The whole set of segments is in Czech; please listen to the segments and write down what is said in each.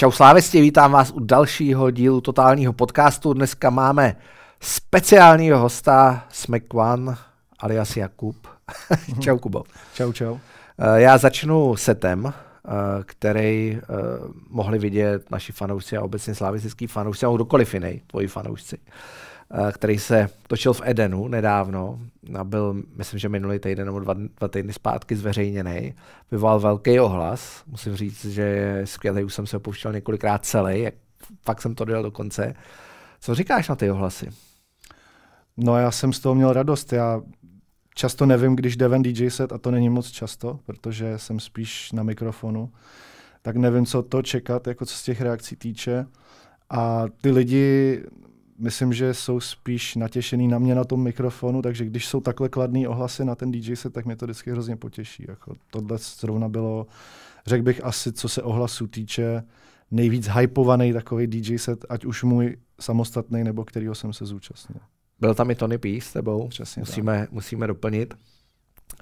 Čau slávesti, vítám vás u dalšího dílu totálního podcastu. Dneska máme speciálního hosta Smekvan alias Jakub. čau Kubo. Čau, čau. Eh, já začnu setem, eh, který eh, mohli vidět naši fanoušci a obecně slávistický fanoušci, a kdokoliv jiný, tvoji fanoušci. Eh, který se točil v Edenu nedávno a byl, myslím, že minulý týden nebo dva, dva týdny zpátky zveřejněný. Vyvolal velký ohlas. Musím říct, že je skvělý, už jsem se opouštěl několikrát celý, jak fakt jsem to dělal do konce. Co říkáš na ty ohlasy? No já jsem z toho měl radost. Já často nevím, když jde ven DJ set, a to není moc často, protože jsem spíš na mikrofonu, tak nevím, co to čekat, jako co z těch reakcí týče. A ty lidi myslím, že jsou spíš natěšený na mě na tom mikrofonu, takže když jsou takhle kladný ohlasy na ten DJ set, tak mě to vždycky hrozně potěší. Jako tohle zrovna bylo, řekl bych asi, co se ohlasu týče, nejvíc hypovaný takový DJ set, ať už můj samostatný nebo kterýho jsem se zúčastnil. Byl tam i Tony P s tebou, Přesně musíme, tak. musíme doplnit.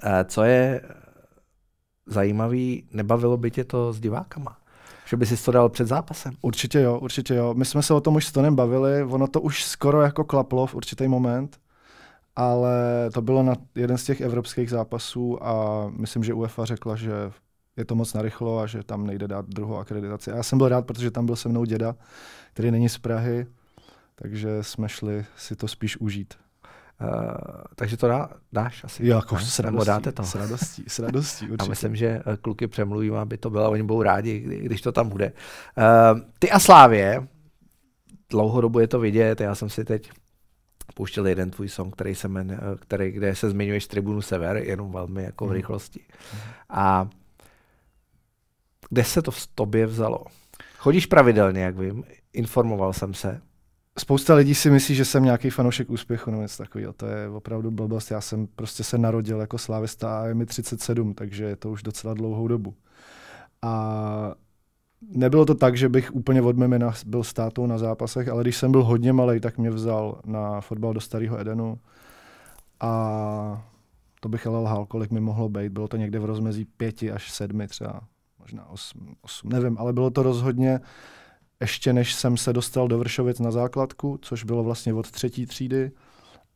Eh, co je eh, zajímavý, nebavilo by tě to s divákama? že by si to dal před zápasem. Určitě jo, určitě jo. My jsme se o tom už s Tonem bavili, ono to už skoro jako klaplo v určitý moment, ale to bylo na jeden z těch evropských zápasů a myslím, že UEFA řekla, že je to moc narychlo a že tam nejde dát druhou akreditaci. A já jsem byl rád, protože tam byl se mnou děda, který není z Prahy, takže jsme šli si to spíš užít. Uh, takže to dá, dáš asi. Jo, jako ne? s radostí, dáte to. S radostí, s radostí určitě. A myslím, že eh, kluky přemluvím, aby to bylo, oni budou rádi, když to tam bude. Uh, ty a Slávě, dlouhodobu je to vidět, já jsem si teď pouštěl jeden tvůj song, který se jmen, který, kde se zmiňuješ Tribunu Sever, jenom velmi jako v mhm. rychlosti. A kde se to v tobě vzalo? Chodíš pravidelně, jak vím, informoval jsem se spousta lidí si myslí, že jsem nějaký fanoušek úspěchu nebo něco takového. To je opravdu blbost. Já jsem prostě se narodil jako slávista a je mi 37, takže je to už docela dlouhou dobu. A nebylo to tak, že bych úplně od mimina byl státou na zápasech, ale když jsem byl hodně malý, tak mě vzal na fotbal do Starého Edenu. A to bych ale lhal, kolik mi mohlo být. Bylo to někde v rozmezí pěti až sedmi třeba, možná osm, osm nevím, ale bylo to rozhodně uh, ještě než jsem se dostal do Vršovic na základku, což bylo vlastně od třetí třídy.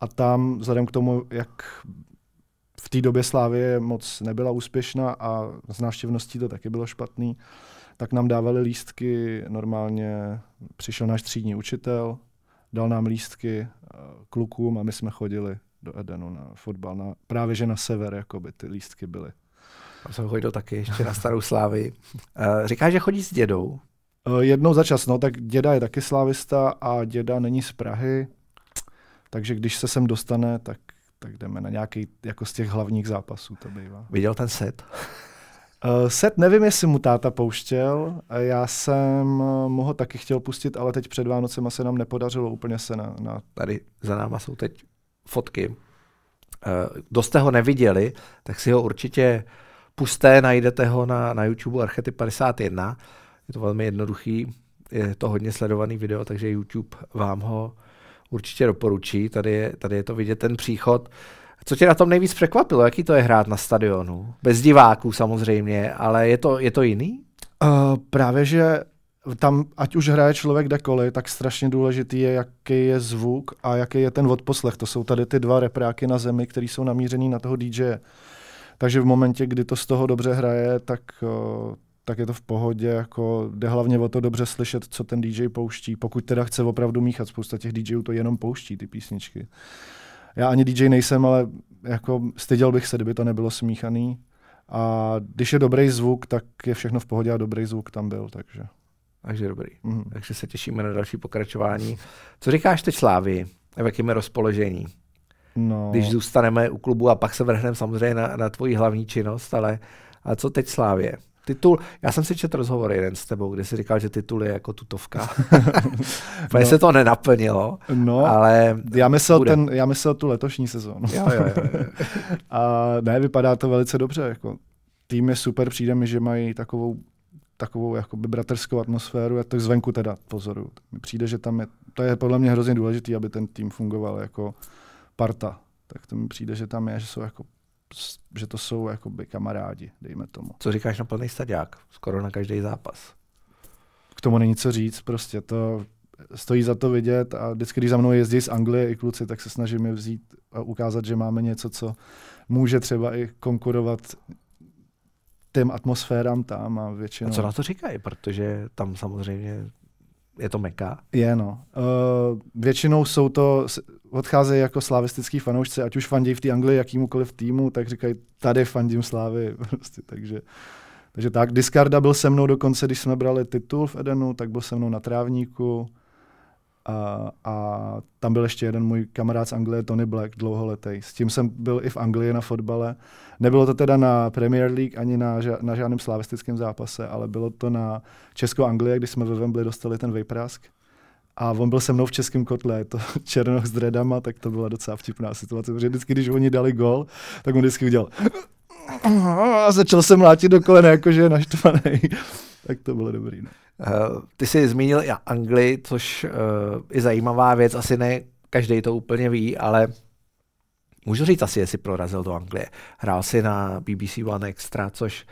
A tam, vzhledem k tomu, jak v té době Slávě moc nebyla úspěšná a z návštěvností to taky bylo špatný, tak nám dávali lístky, normálně přišel náš třídní učitel, dal nám lístky eh, klukům a my jsme chodili do Edenu na fotbal, na, právě že na sever, jako by ty lístky byly. Tam jsem chodil taky ještě na Starou Slávy. Eh, Říká, že chodí s dědou, Eh, jednou za čas, no, tak děda je taky slávista a děda není z Prahy, takže když se sem dostane, tak, tak jdeme na nějaký jako z těch hlavních zápasů, to bývá. Viděl ten set? Uh, set nevím, jestli mu táta pouštěl. Eh, já jsem mu ho taky chtěl pustit, ale teď před Vánocema se nám nepodařilo úplně se na... na... Tady za náma jsou teď fotky. Uh, kdo jste ho neviděli, tak si ho určitě pusté, najdete ho na, na YouTube Archety 51. Je to velmi jednoduchý, je to hodně sledovaný video, takže YouTube vám ho určitě doporučí. Tady je, tady je to vidět ten příchod. Co tě na tom nejvíc překvapilo? Jaký to je hrát na stadionu? Bez diváků samozřejmě, ale je to, je to jiný? Uh, právě, že tam, ať už hraje člověk kdekoliv, tak strašně důležitý je, jaký je zvuk a jaký je ten odposlech. To jsou tady ty dva repráky na zemi, které jsou namířený na toho DJ. Takže v momentě, kdy to z toho dobře hraje, tak uh, tak je to v pohodě, jako jde hlavně o to dobře slyšet, co ten DJ pouští, pokud teda chce opravdu míchat, spousta těch DJů to jenom pouští, ty písničky. Já ani DJ nejsem, ale jako styděl bych se, kdyby to nebylo smíchaný. A když je dobrý zvuk, tak je všechno v pohodě a dobrý zvuk tam byl, takže. Takže dobrý. Mm. Takže se těšíme na další pokračování. Co říkáš teď Slávy? V jakém je rozpoložení? No. Když zůstaneme u klubu a pak se vrhneme samozřejmě na, na tvoji hlavní činnost, ale a co teď Slávě? Titul, já jsem si četl rozhovor jeden s tebou, kde jsi říkal, že titul je jako tutovka. no. se to nenaplnilo, no, ale já myslel, ten, já myslel tu letošní sezónu. jo, jo, jo, jo. A ne, vypadá to velice dobře. Jako. Tým je super, přijde mi, že mají takovou takovou jakoby bratrskou atmosféru, já to zvenku teda pozoru. Mi přijde, že tam je, to je podle mě hrozně důležité, aby ten tým fungoval jako parta. Tak to mi přijde, že tam je, že jsou jako že to jsou jakoby kamarádi, dejme tomu. Co říkáš na plný stadiák? Skoro na každý zápas. K tomu není co říct, prostě to stojí za to vidět a vždycky, když za mnou jezdí z Anglie i kluci, tak se snažím vzít a ukázat, že máme něco, co může třeba i konkurovat těm atmosférám tam a většinou. A co na to říkají, protože tam samozřejmě je to meka? Je, no. Uh, většinou jsou to, odcházejí jako slavistický fanoušci, ať už fandí v té Anglii jakýmukoliv týmu, tak říkají, tady fandím slávy. Prostě, takže, takže tak, Discarda byl se mnou dokonce, když jsme brali titul v Edenu, tak byl se mnou na trávníku. A, a tam byl ještě jeden můj kamarád z Anglie, Tony Black, dlouholetý. S tím jsem byl i v Anglii na fotbale. Nebylo to teda na Premier League ani na, ža- na žádném slavistickém zápase, ale bylo to na Česko-Anglie, kdy jsme ve Wembley dostali ten vejprask. A on byl se mnou v českém kotle, to Černoch s dredama, tak to byla docela vtipná situace, protože vždycky, když oni dali gol, tak on vždycky udělal a začal se mlátit do kolena, jakože je naštvaný. tak to bylo dobrý. No. Eh, ty jsi zmínil i Anglii, což je eh, zajímavá věc, asi ne každý to úplně ví, ale můžu říct asi, jestli prorazil do Anglie. Hrál si na BBC One Extra, což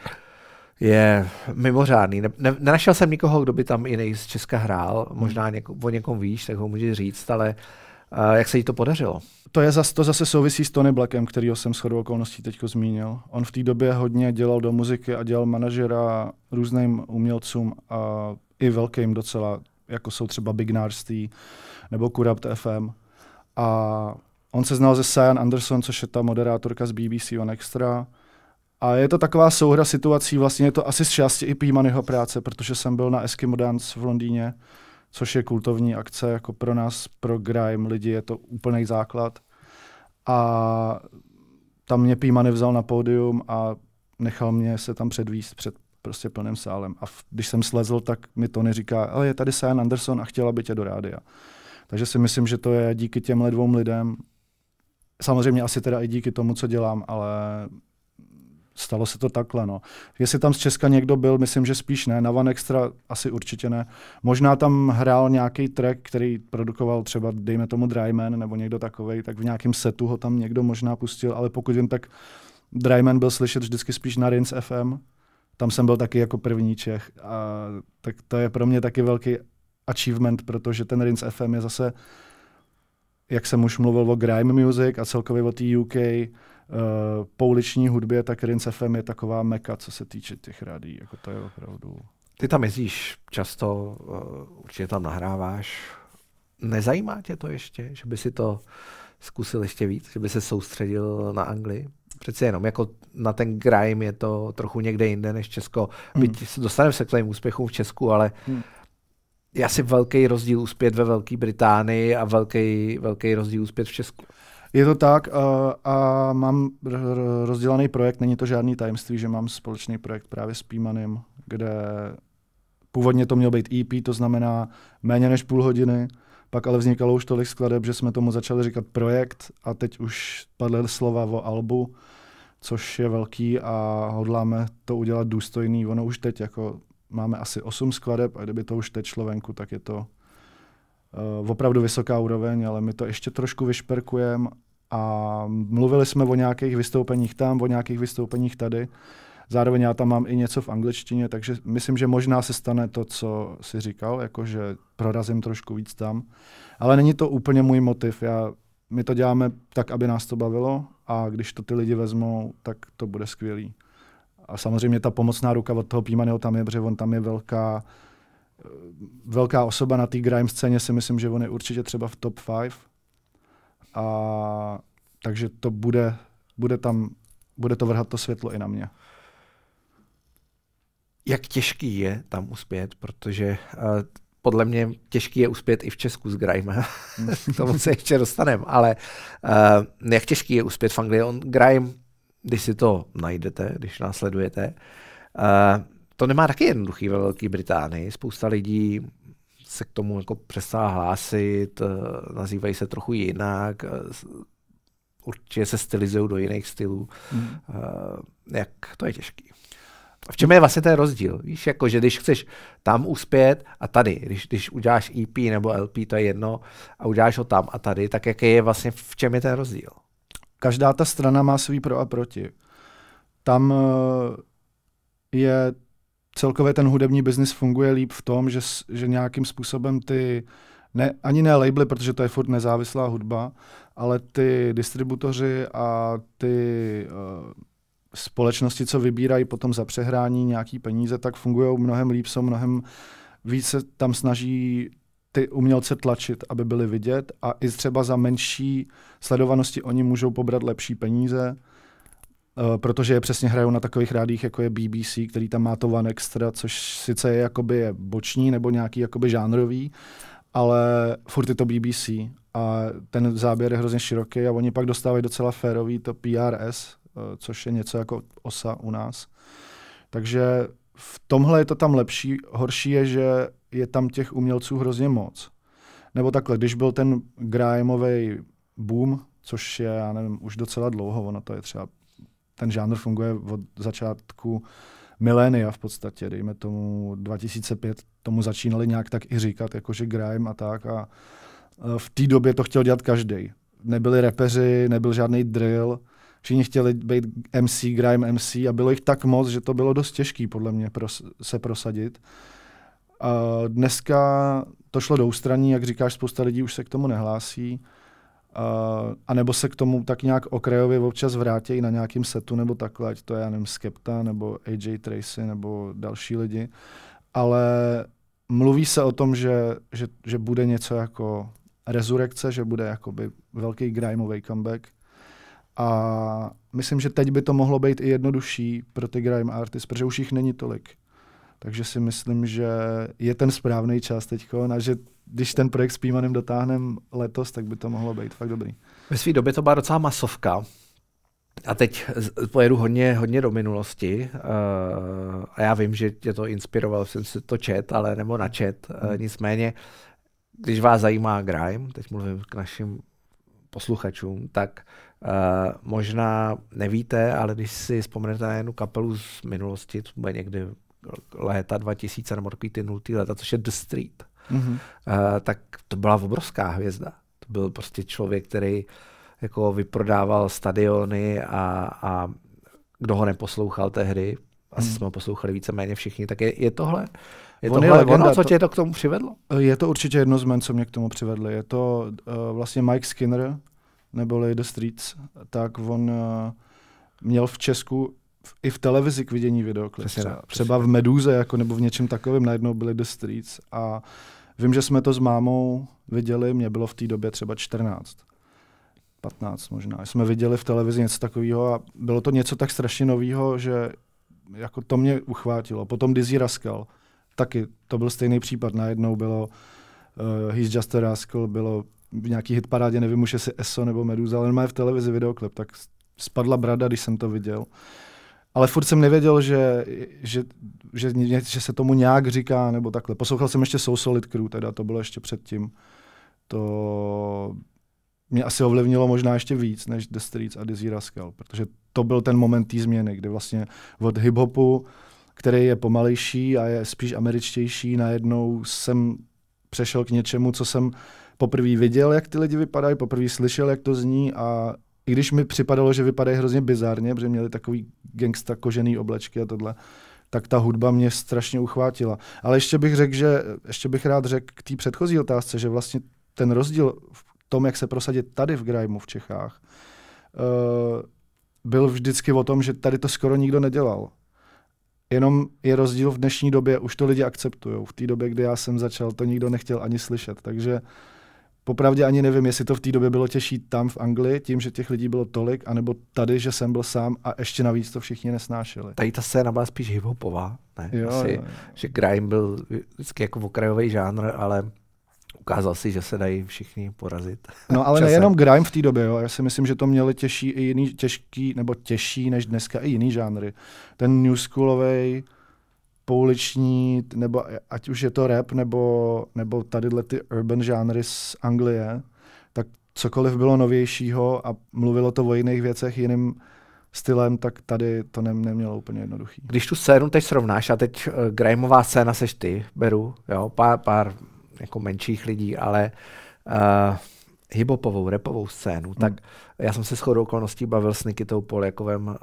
je mimořádný. Ne, ne, nenašel jsem nikoho, kdo by tam jiný z Česka hrál. Možná něko, o někom víš, tak ho můžeš říct, ale uh, jak se jí to podařilo? to, je zas, to zase souvisí s Tony Blackem, kterýho jsem shodou okolností teď zmínil. On v té době hodně dělal do muziky a dělal manažera různým umělcům a i velkým docela, jako jsou třeba Big Narsty nebo Kurapt FM. A on se znal ze Sian Anderson, což je ta moderátorka z BBC On Extra. A je to taková souhra situací, vlastně je to asi z části i Pímanyho práce, protože jsem byl na Eskimo Dance v Londýně což je kultovní akce, jako pro nás, pro grime lidi je to úplný základ. A tam mě Píma nevzal na pódium a nechal mě se tam předvíst před prostě plným sálem. A v, když jsem slezl, tak mi to neříká, ale je tady Sean Anderson a chtěla by tě do rádia. Takže si myslím, že to je díky těmhle dvou lidem. Samozřejmě asi teda i díky tomu, co dělám, ale stalo se to takhle. No. Jestli tam z Česka někdo byl, myslím, že spíš ne. Na Van Extra asi určitě ne. Možná tam hrál nějaký track, který produkoval třeba, dejme tomu, Dryman nebo někdo takový, tak v nějakém setu ho tam někdo možná pustil, ale pokud vím, tak Dryman byl slyšet vždycky spíš na Rins FM. Tam jsem byl taky jako první Čech. A tak to je pro mě taky velký achievement, protože ten Rins FM je zase, jak jsem už mluvil o grime music a celkově o té UK, uh, eh, pouliční hudbě, tak Rince FM je taková meka, co se týče těch rádií. Jako to je opravdu... Ty tam jezdíš často, uh, určitě tam nahráváš. Nezajímá tě to ještě, že by si to zkusil ještě víc, že by se soustředil na Anglii? Přece jenom jako na ten grime je to trochu někde jinde než Česko. Hmm. Byť dostaneme se k tvým úspěchům v Česku, ale hmm je asi velký rozdíl uspět ve Velké Británii a velký, velký rozdíl uspět v Česku. Je to tak a, eh, a mám rozdělaný projekt, není to žádný tajemství, že mám společný projekt právě s Pímanem, kde původně to mělo být EP, to znamená méně než půl hodiny, pak ale vznikalo už tolik skladeb, že jsme tomu začali říkat projekt a teď už padly slova o albu, což je velký a hodláme to udělat důstojný. Ono už teď jako máme asi osm skladeb a kdyby to už teď šlo venku, tak je to uh, opravdu vysoká úroveň, ale my to ještě trošku vyšperkujeme a mluvili jsme o nějakých vystoupeních tam, o nějakých vystoupeních tady. Zároveň já tam mám i něco v angličtině, takže myslím, že možná se stane to, co si říkal, jakože prorazím trošku víc tam. Ale není to úplně můj motiv. Já, my to děláme tak, aby nás to bavilo a když to ty lidi vezmou, tak to bude skvělý. A samozřejmě ta pomocná ruka od toho Pímaného tam je, protože on tam je velká velká osoba na té grime scéně si myslím, že on je určitě třeba v top 5. A takže to bude, bude tam, bude to vrhat to světlo i na mě. Jak těžký je tam uspět, protože uh, podle mě těžký je uspět i v Česku s Grime. Mm. K tomu se ještě dostaneme, ale uh, jak těžký je uspět v Anglii? On Grime, když si to najdete, když následujete, uh, to nemá taky jednoduchý ve Velké Británii. Spousta lidí se k tomu jako přestává hlásit, eh, nazývají se trochu jinak, eh, určitě se stylizují do jiných stylů. Hmm. Eh, jak to je těžké. V čem je vlastně ten rozdíl? Víš, jako, že když chceš tam uspět a tady, když, když uděláš EP nebo LP, to je jedno, a uděláš ho tam a tady, tak jaký je vlastně, v čem je ten rozdíl? Každá ta strana má svý pro a proti. Tam je celkově ten hudební biznis funguje líp v tom, že, že nějakým způsobem ty, ne, ani ne labely, protože to je furt nezávislá hudba, ale ty distributoři a ty uh, společnosti, co vybírají potom za přehrání nějaký peníze, tak fungují mnohem líp, jsou mnohem více tam snaží ty umělce tlačit, aby byli vidět a i třeba za menší sledovanosti oni můžou pobrat lepší peníze Eh, protože je přesně hrajou na takových rádích, jako je BBC, který tam má to One Extra, což sice je jakoby boční nebo nějaký jakoby žánrový, ale furt je to BBC a ten záběr je hrozně široký a oni pak dostávají docela férový to PRS, eh, což je něco jako osa u nás. Takže v tomhle je to tam lepší. Horší je, že je tam těch umělců hrozně moc. Nebo takhle, když byl ten grimeový boom, což je, já nevím, už docela dlouho, ono to je třeba ten žánr funguje od začátku milénia v podstatě, dejme tomu 2005, tomu začínali nějak tak i říkat, jakože grime a tak a e, v té době to chtěl dělat každý. Nebyli repeři, nebyl žádný drill, všichni chtěli být MC, grime MC a bylo jich tak moc, že to bylo dost těžký podle mě pros- se prosadit. A dneska to šlo do ústraní, jak říkáš, spousta lidí už se k tomu nehlásí a nebo se k tomu tak nějak okrajově občas vrátí na nějakým setu nebo takhle, ať to je, já nevím, Skepta nebo AJ Tracy nebo další lidi, ale mluví se o tom, že, že, že bude něco jako rezurekce, že bude jakoby velký grimeový comeback a myslím, že teď by to mohlo být i jednodušší pro ty grime artists, protože už jich není tolik. Takže si myslím, že je ten správný čas teď a že když ten projekt s Pímanem dotáhneme letos, tak by to mohlo být fakt dobrý. Ve své době to byla docela masovka. A teď pojedu hodně, hodně do minulosti uh, a já vím, že tě to inspiroval, jsem si to čet, ale nebo načet, uh, eh, hmm. nicméně, když vás zajímá grime, teď mluvím k našim posluchačům, tak uh, možná nevíte, ale když si vzpomenete na jednu kapelu z minulosti, to bude někdy léta 2000 nebo takový ty nultý leta, což je The Street mm-hmm. uh, tak to byla obrovská hvězda. To byl prostě člověk, který jako vyprodával stadiony a, a kdo ho neposlouchal tehdy, mm hmm. jsme ho poslouchali víceméně všichni, tak je, je tohle. Je On tohle je legenda, ono, co tě to k tomu přivedlo? Eh, je to určitě jedno z men, co mě k tomu přivedlo. Je to uh, vlastně Mike Skinner, neboli The Streets, tak on uh, měl v Česku v, i v televizi k vidění videoklip. Přesně, třeba, přesně. třeba v Meduze jako, nebo v něčem takovém najednou byly The Streets a Vím, že jsme to s mámou viděli, mě bylo v té době třeba 14. 15 možná. Jsme viděli v televizi něco takového a bylo to něco tak strašně nového, že jako to mě uchvátilo. Potom Dizzy Rascal, taky to byl stejný případ. Najednou bylo uh, He's Just a Rascal, bylo v nějaký hitparádě, nevím už jestli ESO nebo Meduza, ale má v televizi videoklip, tak spadla brada, když jsem to viděl ale furt jsem nevěděl, že, že, že, že se tomu nějak říká, nebo takhle. Poslouchal jsem ještě Soul Solid Crew, teda to bylo ještě předtím. To mě asi ovlivnilo možná ještě víc než The Streets a Dizzy Rascal, protože to byl ten moment té změny, kdy vlastně od hiphopu, který je pomalejší a je spíš američtější, najednou jsem přešel k něčemu, co jsem poprvé viděl, jak ty lidi vypadají, poprvé slyšel, jak to zní a i když mi připadalo, že vypadají hrozně bizarně, protože měli takový gangsta kožený oblečky a tohle, tak ta hudba mě strašně uchvátila. Ale ještě bych řekl, že ještě bych rád řekl k té předchozí otázce, že vlastně ten rozdíl v tom, jak se prosadit tady v Grajmu v Čechách, uh, byl vždycky o tom, že tady to skoro nikdo nedělal. Jenom je rozdíl v dnešní době, už to lidi akceptují. V té době, kdy já jsem začal, to nikdo nechtěl ani slyšet. Takže uh, Popravdě ani nevím, jestli to v té době bylo těžší tam v Anglii, tím, že těch lidí bylo tolik, anebo tady, že jsem byl sám a ještě navíc to všichni nesnášeli. Tady ta scéna byla spíš hiphopová, ne? Jo, Asi, jo, že grime byl vždycky jako okrajový žánr, ale ukázal si, že se dají všichni porazit. No ale nejenom grime v té době, jo. já si myslím, že to měli těžší i jiný, těžký, nebo těžší než dneska i jiný žánry. Ten new schoolovej, pouliční, nebo ať už je to rap, nebo, nebo tadyhle ty urban žánry z Anglie, tak cokoliv bylo novějšího a mluvilo to o jiných věcech jiným stylem, tak tady to ne, nemělo úplně jednoduchý. Když tu scénu teď srovnáš, a teď uh, Grimeová scéna seš ty, beru, jo, pár, pár jako menších lidí, ale uh, eh, hiphopovou, repovou scénu, hmm. tak já jsem se shodou okolností bavil s Nikitou Poljakovem, uh,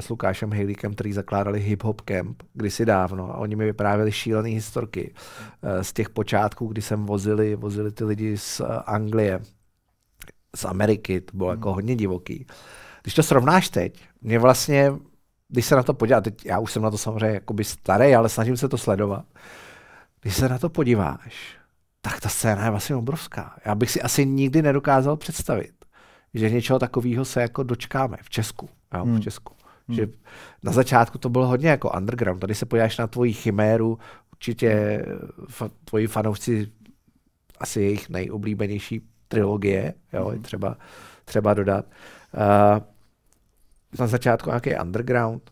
s Lukášem Hejlíkem, který zakládali Hip Hop Camp kdysi dávno a oni mi vyprávěli šílené historky uh, z těch počátků, kdy jsem vozili, vozili ty lidi z uh, Anglie, z Ameriky, to bylo jako hmm. jako hodně divoký. Když to srovnáš teď, mě vlastně, když se na to podíváš, teď já už jsem na to samozřejmě jakoby starý, ale snažím se to sledovat, když se na to podíváš, tak ta scéna je vlastně obrovská. Já bych si asi nikdy nedokázal představit, že něčeho takového se jako dočkáme v Česku. Jo, hmm. v Česku. Hmm. Že na začátku to bylo hodně jako underground. Tady se pojáš na tvoji chiméru, určitě hmm. fa- tvoji fanoušci asi jejich nejoblíbenější trilogie, jo, hmm. třeba, třeba dodat. Uh, na začátku nějaký underground,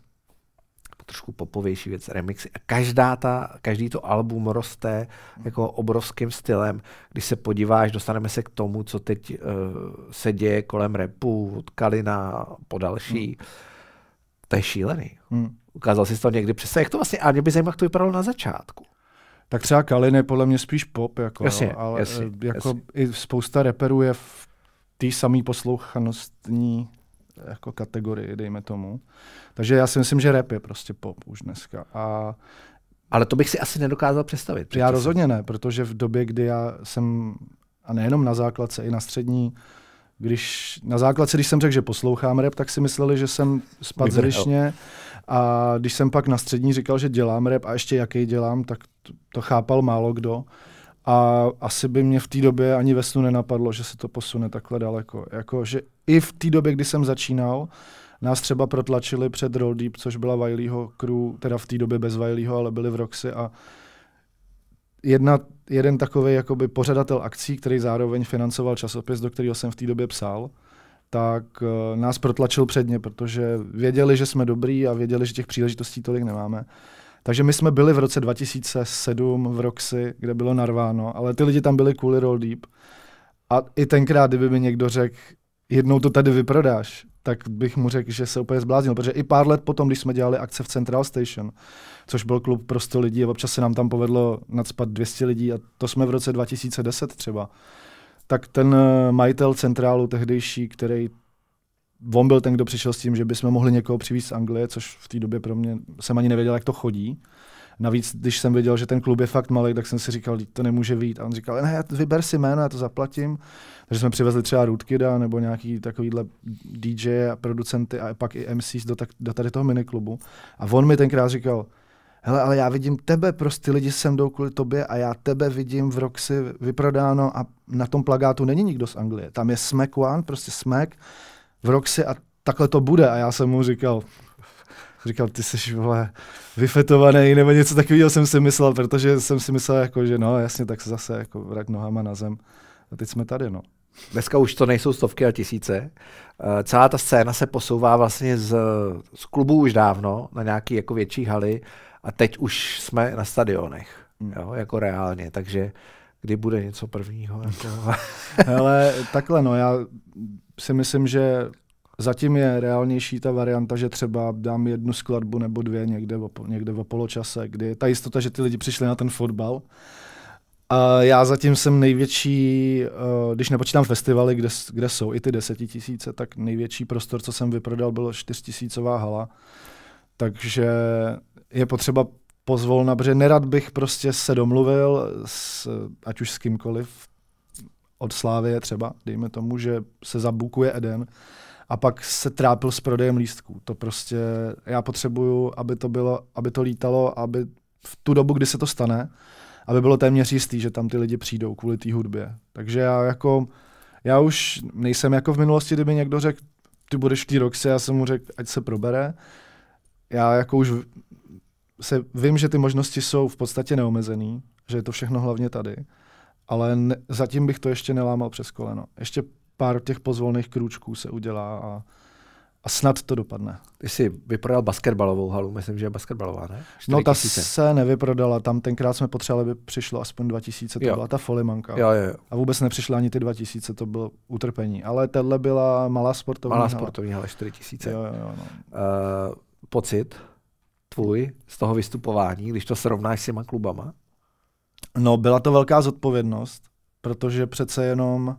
trošku popovější věc, remixy. A každá ta, každý to album roste jako obrovským stylem. Když se podíváš, dostaneme se k tomu, co teď uh, se děje kolem repu, od Kalina po další. Hmm. To je šílený. Hmm. Ukázal jsi to někdy přesně. Jak to vlastně, a mě by zajímalo, jak to vypadalo na začátku. Tak třeba Kalin je podle mě spíš pop, jako, jasně, jo, ale jasně, eh, jako jasně. i spousta reperů je v té samé poslouchanostní jako kategorii, dejme tomu. Takže já si myslím, že rap je prostě pop už dneska. A ale to bych si asi nedokázal představit. já rozhodně ne, protože v době, kdy já jsem, a nejenom na základce, i na střední, když na základce, když jsem řekl, že poslouchám rap, tak si mysleli, že jsem spad zlišně. A když jsem pak na střední říkal, že dělám rap a ještě jaký dělám, tak to, to chápal málo kdo. A asi by mě v té době ani ve snu nenapadlo, že se to posune takhle daleko. Jako, že i v té době, kdy jsem začínal, nás třeba protlačili před Roll Deep, což byla Wileyho crew, teda v té době bez Wileyho, ale byli v Roxy a jedna, jeden takový jakoby pořadatel akcí, který zároveň financoval časopis, do kterého jsem v té době psal, tak uh, nás protlačil předně, protože věděli, že jsme dobrý a věděli, že těch příležitostí tolik nemáme. Takže my jsme byli v roce 2007 v Roxy, kde bylo narváno, ale ty lidi tam byli kvůli Roll Deep. A i tenkrát, kdyby mi někdo řekl, jednou to tady vyprodáš, tak bych mu řekl, že se úplně zbláznil, protože i pár let potom, když jsme dělali akce v Central Station, což byl klub pro 100 lidí, a občas se nám tam povedlo nadspat 200 lidí, a to jsme v roce 2010 třeba, tak ten eh, majitel centrálu tehdejší, který on byl ten, kdo přišel s tím, že bychom mohli někoho přivést z Anglie, což v té době pro mě jsem ani nevěděl, jak to chodí. Navíc, když jsem viděl, že ten klub je fakt malý, tak jsem si říkal, to nemůže být. A on říkal, ne, vyber si jméno, já to zaplatím. Takže jsme přivezli třeba Rootkida nebo nějaký takovýhle DJ a producenty a pak i MCs do, tak, do tady toho miniklubu. A on mi tenkrát říkal, hele, ale já vidím tebe, prostě lidi sem jdou kvůli tobě a já tebe vidím v Roxy vyprodáno a na tom plagátu není nikdo z Anglie. Tam je Smack One, prostě Smack, v Roxy a takhle to bude. A já jsem mu říkal, říkal, ty jsi vole vyfetovaný, nebo něco takového jsem si myslel, protože jsem si myslel, jako, že no jasně, tak se zase jako vrak nohama na zem. A teď jsme tady, no. Dneska už to nejsou stovky, a tisíce. Uh, celá ta scéna se posouvá vlastně z, z klubu už dávno na nějaký jako větší haly a teď už jsme na stadionech, hmm. jo, jako reálně, takže kdy bude něco prvního? Ale jako? takhle no, já si myslím, že zatím je reálnější ta varianta, že třeba dám jednu skladbu nebo dvě někde, o, někde o poločase, kdy je ta jistota, že ty lidi přišli na ten fotbal. A já zatím jsem největší, eh, když nepočítám festivaly, kde, kde jsou i ty desetitisíce, tak největší prostor, co jsem vyprodal, bylo čtyřtisícová hala. Takže je potřeba pozvolna, protože nerad bych prostě se domluvil, s, ať už s kýmkoliv, od Slávie třeba, dejme tomu, že se zabukuje Eden a pak se trápil s prodejem lístků. To prostě já potřebuju, aby to, bylo, aby to lítalo, aby v tu dobu, kdy se to stane, aby bylo téměř jistý, že tam ty lidi přijdou kvůli té hudbě. Takže já jako, já už nejsem jako v minulosti, kdyby někdo řekl, ty budeš v té roxy, já jsem mu řekl, ať se probere. Já jako už se, vím, že ty možnosti jsou v podstatě neomezený, že je to všechno hlavně tady ale ne, zatím bych to ještě nelámal přes koleno. Ještě pár těch pozvolných krůčků se udělá a, a snad to dopadne. Ty jsi vyprodal basketbalovou halu, myslím, že je basketbalová, ne? 4 no ta 000. se nevyprodala, tam tenkrát jsme potřebovali, aby přišlo aspoň 2000, to jo. byla ta folimanka. Jo, jo, jo. A vůbec nepřišla ani ty 2000, to bylo utrpení. Ale tohle byla malá sportovní malá hala. sportovní hala, 4000. Jo, jo, jo, no. uh, pocit tvůj z toho vystupování, když to srovnáš s těma klubama? No, byla to velká zodpovědnost, protože přece jenom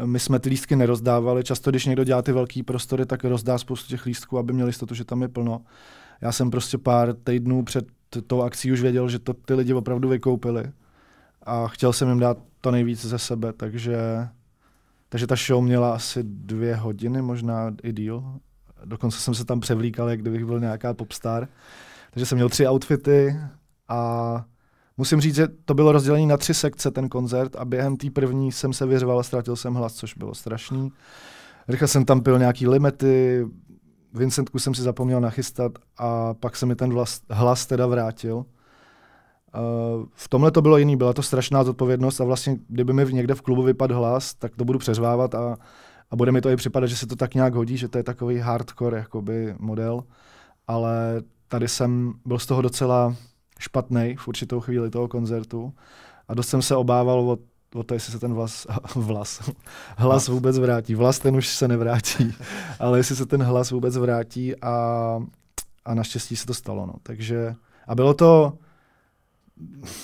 eh, my jsme ty lístky nerozdávali. Často, když někdo dělá ty velký prostory, tak rozdá spoustu těch lístků, aby měli jistotu, že tam je plno. Já jsem prostě pár týdnů před tou akcí už věděl, že to ty lidi opravdu vykoupili a chtěl jsem jim dát to nejvíc ze sebe, takže, takže ta show měla asi dvě hodiny, možná i díl. Dokonce jsem se tam převlíkal, jak kdybych byl nějaká popstar. Takže jsem měl tři outfity a Musím říct, že to bylo rozdělené na tři sekce, ten koncert, a během té první jsem se vyřval a ztratil jsem hlas, což bylo strašný. Rychle jsem tam pil nějaký limety, Vincentku jsem si zapomněl nachystat a pak se mi ten vlas, hlas teda vrátil. Uh, v tomhle to bylo jiný, byla to strašná zodpovědnost a vlastně, kdyby mi někde v klubu vypadl hlas, tak to budu přeřvávat a, a bude mi to i připadat, že se to tak nějak hodí, že to je takový hardcore jakoby model, ale tady jsem byl z toho docela špatný v určitou chvíli toho koncertu a dost jsem se obával o, o to, jestli se ten vlas, vlas, hlas vůbec vrátí. Vlas ten už se nevrátí, ale jestli se ten hlas vůbec vrátí a, a naštěstí se to stalo. No. Takže, a bylo to,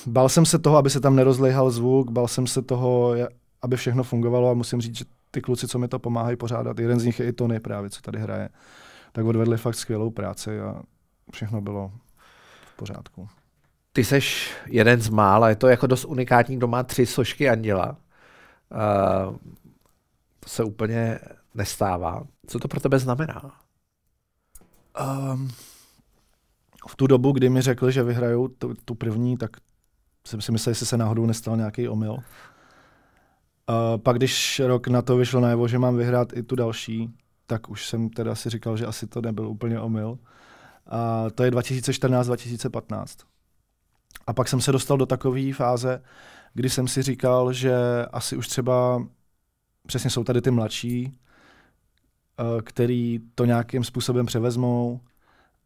bál jsem se toho, aby se tam nerozlejhal zvuk, bál jsem se toho, aby všechno fungovalo a musím říct, že ty kluci, co mi to pomáhají pořádat, jeden z nich je i Tony právě, co tady hraje, tak odvedli fakt skvělou práci a všechno bylo v pořádku ty seš jeden z mála, je to jako dost unikátní, kdo má tři sošky anděla. Uh, to se úplně nestává. Co to pro tebe znamená? Um, v tu dobu, kdy mi řekli, že vyhrajou tu, tu první, tak jsem si myslel, jestli se náhodou nestal nějaký omyl. Uh, pak když rok na to vyšlo najevo, že mám vyhrát i tu další, tak už jsem teda si říkal, že asi to nebyl úplně omyl. Uh, to je 2014-2015. A pak jsem se dostal do takové fáze, kdy jsem si říkal, že asi už třeba přesně jsou tady ty mladší, eh, který to nějakým způsobem převezmou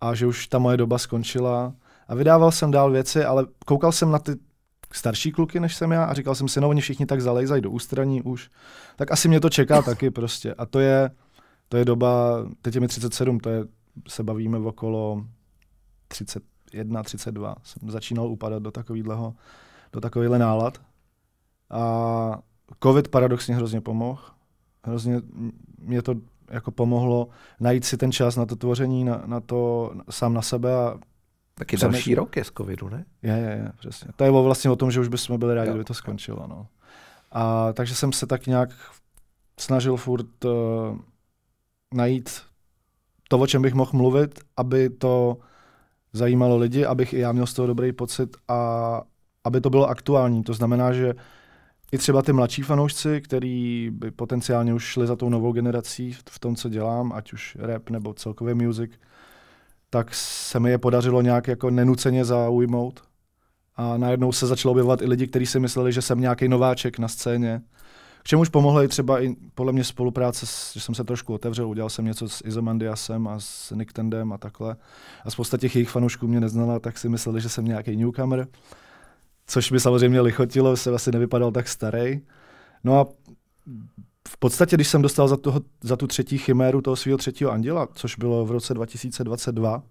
a že už ta moje doba skončila. A vydával jsem dál věci, ale koukal jsem na ty starší kluky, než jsem já a říkal jsem si, no oni všichni tak zalejzají do ústraní už, tak asi mě to čeká taky prostě. A to je, to je doba, teď je mi 37, to je, se bavíme v okolo 30, 32 jsem začínal upadat do takového do takovýhle nálad. A covid paradoxně hrozně pomohl. Hrozně mě to jako pomohlo najít si ten čas na to tvoření, na, na to sám na sebe a Taky přemýšlím. další rok je z covidu, ne? Je, je, je, přesně. To je vlastně o tom, že už bychom byli rádi, jo. kdyby to skončilo. No. A, takže jsem se tak nějak snažil furt uh, najít to, o čem bych mohl mluvit, aby to zajímalo lidi, abych i já měl z toho dobrý pocit a aby to bylo aktuální. To znamená, že i třeba ty mladší fanoušci, který by potenciálně už šli za tou novou generací v tom, co dělám, ať už rap nebo celkově music, tak se mi je podařilo nějak jako nenuceně zaujmout. A najednou se začalo objevovat i lidi, kteří si mysleli, že jsem nějaký nováček na scéně. K čemuž pomohlo i třeba i podle mě spolupráce, s, že jsem se trošku otevřel, udělal jsem něco s Izomandiasem a s Nicktendem a takhle. A spousta těch jejich fanoušků mě neznala, tak si mysleli, že jsem nějaký newcomer, což mi samozřejmě lichotilo, se asi nevypadal tak starý. No a v podstatě, když jsem dostal za, toho, za tu třetí chiméru toho svého třetího anděla, což bylo v roce 2022,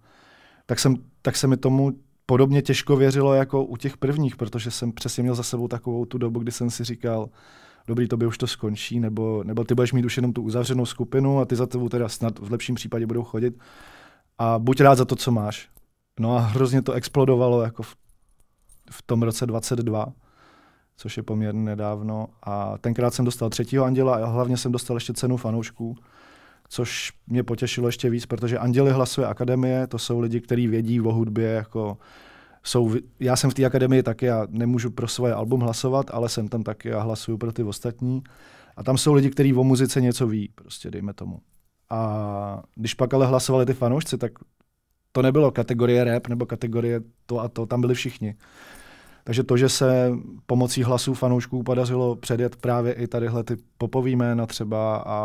tak, jsem, tak se mi tomu podobně těžko věřilo jako u těch prvních, protože jsem přesně měl za sebou takovou tu dobu, kdy jsem si říkal, dobrý, by už to skončí, nebo, nebo ty budeš mít už jenom tu uzavřenou skupinu a ty za tebou teda snad v lepším případě budou chodit. A buď rád za to, co máš. No a hrozně to explodovalo jako v, v tom roce 22, což je poměrně nedávno. A tenkrát jsem dostal třetího anděla a hlavně jsem dostal ještě cenu fanoušků, což mě potěšilo ještě víc, protože Anděli hlasuje akademie, to jsou lidi, kteří vědí o hudbě jako jsou, já jsem v té akademii taky, já nemůžu pro svoje album hlasovat, ale jsem tam taky a hlasuju pro ty ostatní. A tam jsou lidi, kteří o muzice něco ví, prostě dejme tomu. A když pak ale hlasovali ty fanoušci, tak to nebylo kategorie rap nebo kategorie to a to, tam byli všichni. Takže to, že se pomocí hlasů fanoušků podařilo předjet právě i tadyhle ty popový jména třeba a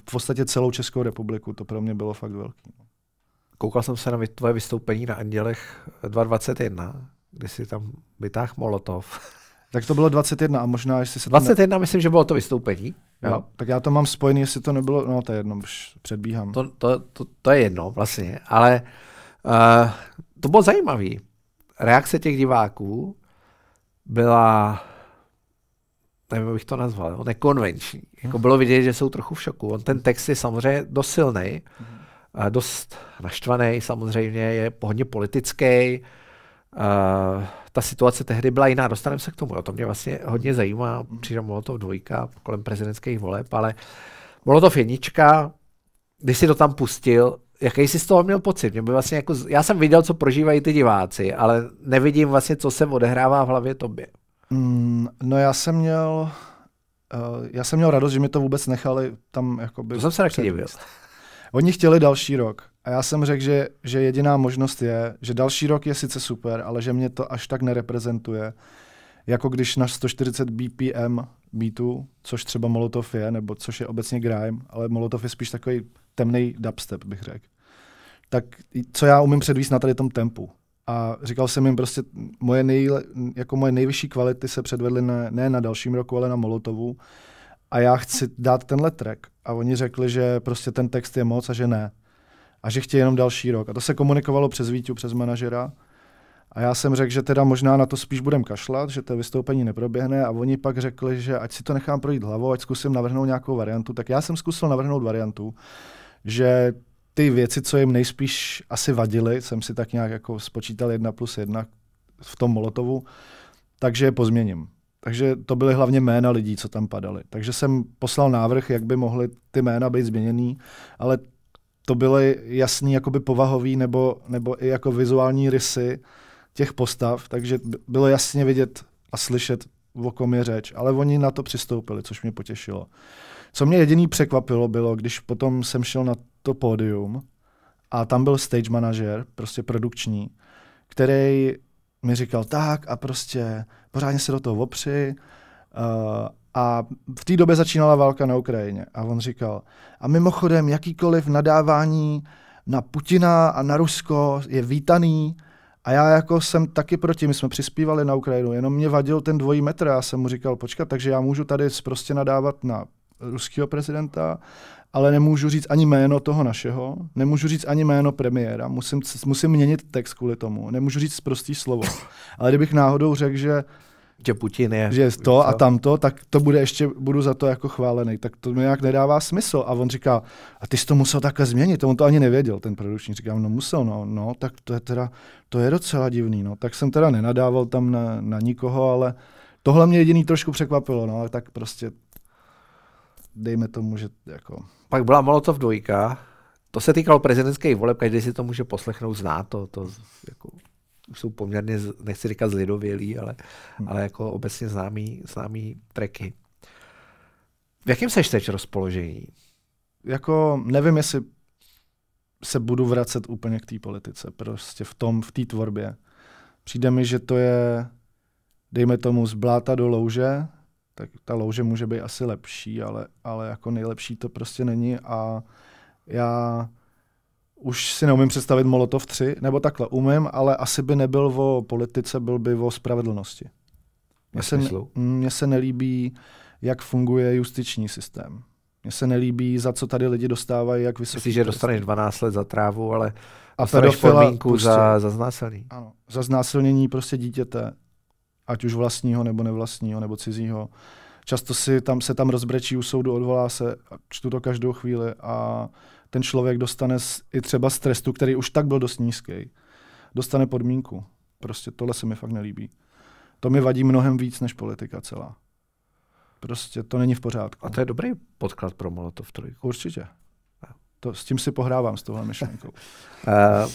v podstatě celou Českou republiku, to pro mě bylo fakt velký. No koukal jsem se na tvoje vystoupení na Andělech 221, kdy jsi tam vytáhl Molotov. Tak to bylo 21 a možná, jestli se 21 ne... myslím, že bylo to vystoupení. Jo. No, tak já to mám spojený, jestli to nebylo, no to je jedno, už předbíhám. To, to, to, to je jedno vlastně, ale uh, to bylo zajímavé. Reakce těch diváků byla, nevím, jak bych to nazval, jo, nekonvenční. Jako bylo vidět, že jsou trochu v šoku. On ten text je samozřejmě dost silný, mhm. eh, dost naštvaný, samozřejmě je hodně politický. Uh, ta situace tehdy byla jiná, dostaneme se k tomu, jo. to mě vlastně hodně zajímá, přišel Molotov dvojka kolem prezidentských voleb, ale v jednička, když si to tam pustil, jaký jsi z toho měl pocit? Mě vlastně jako, já jsem viděl, co prožívají ty diváci, ale nevidím vlastně, co se odehrává v hlavě tobě. Mm, no já jsem měl, uh, já jsem měl radost, že mi to vůbec nechali tam jakoby... To jsem se taky divil. Oni chtěli další rok. A já jsem řekl, že, že jediná možnost je, že další rok je sice super, ale že mě to až tak nereprezentuje, jako když na 140 BPM beatu, což třeba Molotov je, nebo což je obecně grime, ale Molotov je spíš takový temný dubstep, bych řekl. Tak co já umím předvíst na tady tom tempu? A říkal jsem jim prostě, moje, nej jako moje nejvyšší kvality se předvedly ne, ne na dalším roku, ale na Molotovu. A já chci dát tenhle track. A oni řekli, že prostě ten text je moc a že ne a že chtějí jenom další rok. A to se komunikovalo přes Vítu, přes manažera. A já jsem řekl, že teda možná na to spíš budem kašlat, že to vystoupení neproběhne a oni pak řekli, že ať si to nechám projít hlavou, ať zkusím navrhnout nějakou variantu. Tak já jsem zkusil navrhnout variantu, že ty věci, co jim nejspíš asi vadily, jsem si tak nějak jako spočítal jedna plus jedna v tom Molotovu, takže je pozměním. Takže to byly hlavně jména lidí, co tam padaly. Takže jsem poslal návrh, jak by mohly ty jména být změněný, ale to byly jasný jakoby povahový nebo, nebo i jako vizuální rysy těch postav, takže bylo jasně vidět a slyšet, o kom je řeč. Ale oni na to přistoupili, což mě potěšilo. Co mě jediný překvapilo bylo, když potom jsem šel na to pódium a tam byl stage manažer, prostě produkční, který mi říkal tak a prostě pořádně se do toho opři eh, a v té době začínala válka na Ukrajině. A on říkal, a mimochodem, jakýkoliv nadávání na Putina a na Rusko je vítaný. A já jako jsem taky proti, my jsme přispívali na Ukrajinu, jenom mě vadil ten dvojí metr. Já jsem mu říkal, počkat, takže já můžu tady prostě nadávat na ruského prezidenta, ale nemůžu říct ani jméno toho našeho, nemůžu říct ani jméno premiéra, musím, musím měnit text kvůli tomu, nemůžu říct prostý slovo. Ale kdybych náhodou řekl, že že Putin je. Že to co? a tamto, tak to bude ještě, budu za to jako chválený. Tak to mi nějak nedává smysl. A on říká, a ty jsi to musel takhle změnit, on to ani nevěděl, ten produční. Říkám, no musel, no, no, tak to je teda, to je docela divný, no. Tak jsem teda nenadával tam na, na nikoho, ale tohle mě jediný trošku překvapilo, no, ale tak prostě dejme tomu, že jako... Pak byla Molotov dvojka, to se týkalo prezidentské voleb, každý si to může poslechnout, zná to, to už jsou poměrně, nechci říkat zlidovělí, ale, hmm. ale jako obecně známý, známý treky. V jakém seš teď rozpoložení? Jako nevím, jestli se budu vracet úplně k té politice, prostě v tom, v té tvorbě. Přijde mi, že to je, dejme tomu, z bláta do louže, tak ta louže může být asi lepší, ale, ale jako nejlepší to prostě není a já už si neumím představit Molotov 3, nebo takhle, umím, ale asi by nebyl o politice, byl by o spravedlnosti. Mně se, mně se nelíbí, jak funguje justiční systém. Mně se nelíbí, za co tady lidi dostávají, jak vysoký Myslíš, že dostaneš 12 let za trávu, ale a pedofila prostě, za, za znásilnění. Ano, za znásilnění prostě dítěte, ať už vlastního, nebo nevlastního, nebo cizího. Často si tam, se tam rozbrečí u soudu, odvolá se, čtu to každou chvíli a ten člověk dostane i třeba z trestu, který už tak byl dost nízký, dostane podmínku. Prostě tohle se mi fakt nelíbí. To mi vadí mnohem víc než politika celá. Prostě to není v pořádku. A to je dobrý podklad pro Molotov trojku. Určitě. To, s tím si pohrávám, s touhle myšlenkou. uh,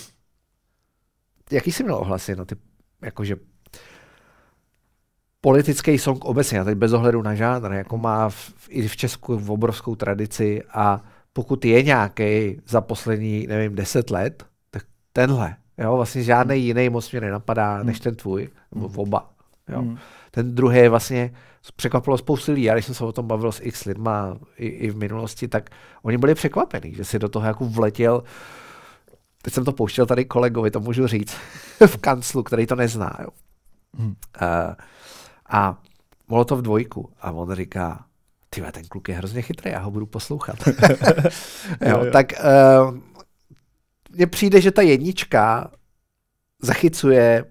jaký jsi měl ohlasy na ty, jakože politický song obecně, a teď bez ohledu na žánr, jako má v, i v Česku v obrovskou tradici a pokud je nějaký za poslední, nevím, deset let, tak tenhle. Jo, vlastně žádný hmm. jiný moc mě nenapadá, hmm. než ten tvůj, nebo hmm. oba. Jo. Hmm. Ten druhý je vlastně překvapilo spoustu lidí. Já když jsem se o tom bavil s x lidma i, i v minulosti, tak oni byli překvapení, že si do toho jako vletěl. Teď jsem to pouštěl tady kolegovi, to můžu říct, v kanclu, který to nezná. Jo. Hmm. Uh, a bylo to v dvojku. A on říká, tyhle, ten kluk je hrozně chytrý, já ho budu poslouchat. jo, jo, jo. Tak uh, mně přijde, že ta jednička zachycuje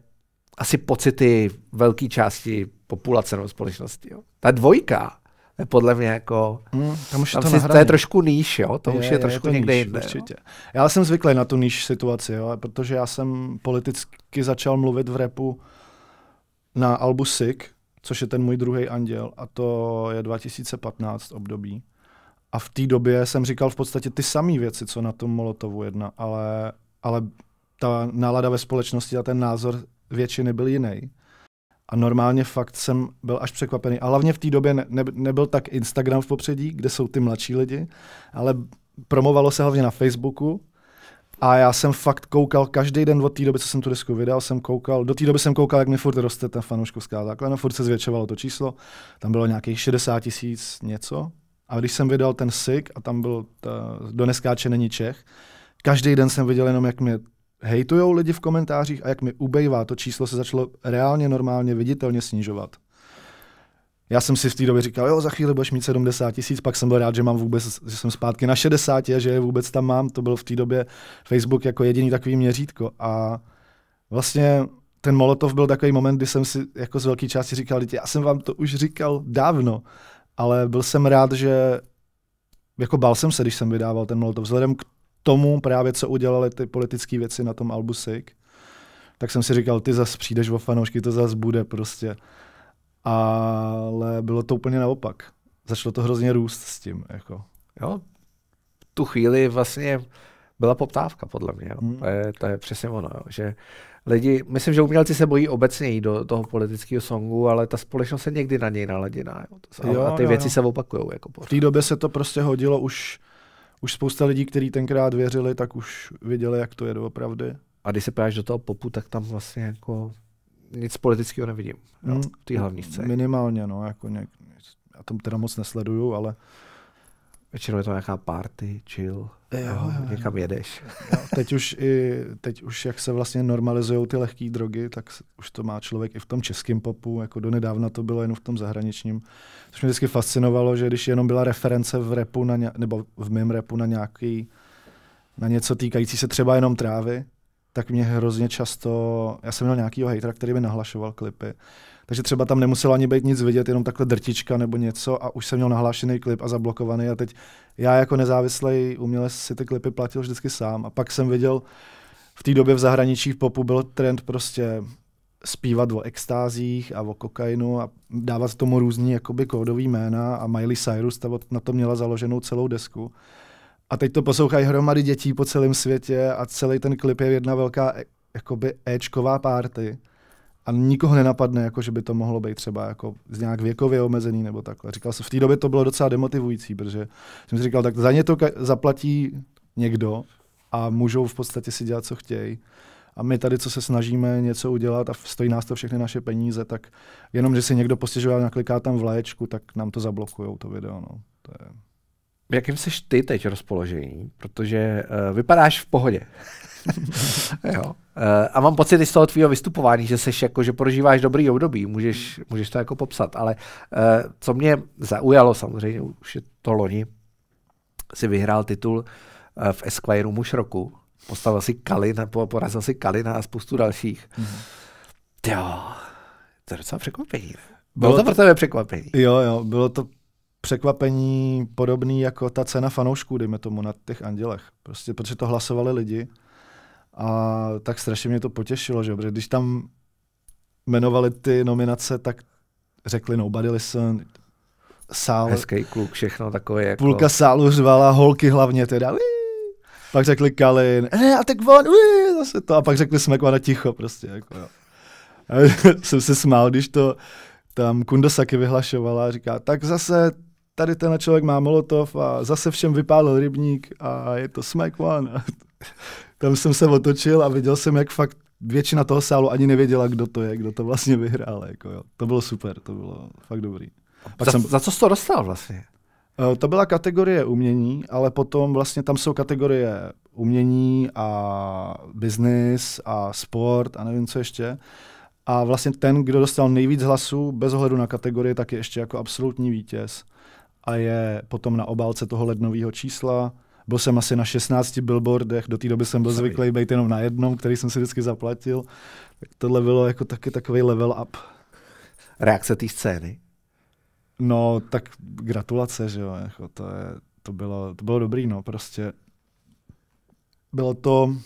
asi pocity velké části populace nebo společnosti. Jo. Ta dvojka je podle mě jako... Mm, tam už tam je to, si, to je trošku níž, jo? to je, už je, je trošku je někde níž, jinde. Určitě. Já jsem zvyklý na tu níž situaci, jo? protože já jsem politicky začal mluvit v repu na Albu Sick, což je ten můj druhý anděl a to je 2015 období. A v té době jsem říkal v podstatě ty samé věci, co na tom Molotovu jedna, ale, ale ta nálada ve společnosti a ten názor většiny byl jiný. A normálně fakt jsem byl až překvapený. A hlavně v té době ne, ne, nebyl tak Instagram v popředí, kde jsou ty mladší lidi, ale promovalo se hlavně na Facebooku a já jsem fakt koukal každý den od té doby, co jsem tu desku vydal, jsem koukal, do té doby jsem koukal, jak mi furt roste ta fanouškovská základna, furt se zvětšovalo to číslo, tam bylo nějakých 60 tisíc něco. A když jsem vydal ten SIG a tam byl ta, do neskáče není Čech, každý den jsem viděl jenom, jak mě hejtujou lidi v komentářích a jak mi ubejvá, to číslo se začalo reálně normálně viditelně snižovat. Já jsem si v té době říkal, jo, za chvíli budeš mít 70 tisíc, pak jsem byl rád, že mám vůbec, že jsem zpátky na 60 a že je vůbec tam mám. To byl v té době Facebook jako jediný takový měřítko. A vlastně ten Molotov byl takový moment, kdy jsem si jako z velké části říkal, dítě, já jsem vám to už říkal dávno, ale byl jsem rád, že jako bál jsem se, když jsem vydával ten Molotov, vzhledem k tomu právě, co udělali ty politické věci na tom Albusik, tak jsem si říkal, ty zas přijdeš o fanoušky, to zas bude prostě ale bylo to úplně naopak. Začalo to hrozně růst s tím. Jako. Jo, v tu chvíli vlastně byla poptávka, podle mě. Jo. Hmm. To, je, to je přesně ono, jo. že lidi, myslím, že umělci se bojí obecně jít do toho politického songu, ale ta společnost se někdy na něj naladěná. Jo. To, jo, a ty jo, věci jo. se opakují. Jako v té době se to prostě hodilo už, už spousta lidí, kteří tenkrát věřili, tak už věděli, jak to je doopravdy. A když se pojáš do toho popu, tak tam vlastně jako nic politického nevidím jo, hmm. v té hlavní scéně. Minimálně, no, jako nějak, já tam teda moc nesleduju, ale Většinou je to nějaká party, chill, jo, jo, někam jedeš. Jo, teď, už i, teď už, jak se vlastně normalizují ty lehké drogy, tak už to má člověk i v tom českém popu, jako do nedávna to bylo jen v tom zahraničním. Což mě vždycky fascinovalo, že když jenom byla reference v repu, na ně, nebo v mém repu na nějaký, na něco týkající se třeba jenom trávy, tak mě hrozně často, já jsem měl nějakýho hejtra, který mi nahlašoval klipy, takže třeba tam nemuselo ani být nic vidět, jenom takhle drtička nebo něco a už jsem měl nahlášený klip a zablokovaný a teď já jako nezávislý umělec si ty klipy platil vždycky sám a pak jsem viděl, v té době v zahraničí v popu byl trend prostě zpívat o extázích a o kokainu a dávat tomu různý jakoby kódový jména a Miley Cyrus ta na to měla založenou celou desku. A teď to poslouchají hromady dětí po celém světě a celý ten klip je jedna velká e, jakoby Ečková party. A nikoho nenapadne, jako že by to mohlo být třeba jako z nějak věkově omezený nebo takhle. Říkal jsem, v té době to bylo docela demotivující, protože jsem si říkal, tak za ně to zaplatí někdo a můžou v podstatě si dělat, co chtějí. A my tady, co se snažíme něco udělat a stojí nás to všechny naše peníze, tak jenom, že si někdo a nakliká tam vlaječku, tak nám to zablokují to video. No. To je v jakém jsi ty teď rozpoložení, protože uh, vypadáš v pohodě. jo. Uh, a mám pocit i z toho tvého vystupování, že seš jako, že prožíváš dobrý období, můžeš, můžeš to jako popsat, ale uh, co mě zaujalo samozřejmě, už je to loni, si vyhrál titul uh, v Esquire muž roku, postavil si Kalina, porazil si Kalina a spoustu dalších. mm Jo, to je docela překvapení. Ne? Bylo, bylo to, to pro tebe překvapení. Jo, jo, bylo to překvapení podobný jako ta cena fanoušků, dejme tomu, na těch andělech. Prostě protože to hlasovali lidi. A tak strašně mě to potěšilo, že protože když tam jmenovali ty nominace, tak řekli Nobody Listen, sál. Hezký kluk, všechno takové jako... Půlka sálu řvala, holky hlavně teda. Uí! Pak řekli Kalin, ne, eh, a tak on, uí! zase to. A pak řekli na ticho prostě. Jako, jo. A jsem se smál, když to tam Kundosaki vyhlašovala a říká, tak zase tady ten člověk má molotov a zase všem vypálil rybník a je to smack one. Tam jsem se otočil a viděl jsem, jak fakt většina toho sálu ani nevěděla, kdo to je, kdo to vlastně vyhrál. Jako jo. To bylo super, to bylo fakt dobrý. Pak za, jsem... za co jsi to dostal vlastně? Eh, to byla kategorie umění, ale potom vlastně tam jsou kategorie umění a business a sport a nevím co ještě. A vlastně ten, kdo dostal nejvíc hlasů bez ohledu na kategorie, tak je ještě jako absolutní vítěz a je potom na obálce toho lednového čísla. Byl jsem asi na 16 billboardech, do té doby jsem byl zvyklý být jenom na jednom, který jsem si vždycky zaplatil. Tak tohle bylo jako taky takový level up. Reakce té scény? No, tak gratulace, že jo, jako to, je, to, bylo, to bylo dobrý, no, prostě. Bylo to,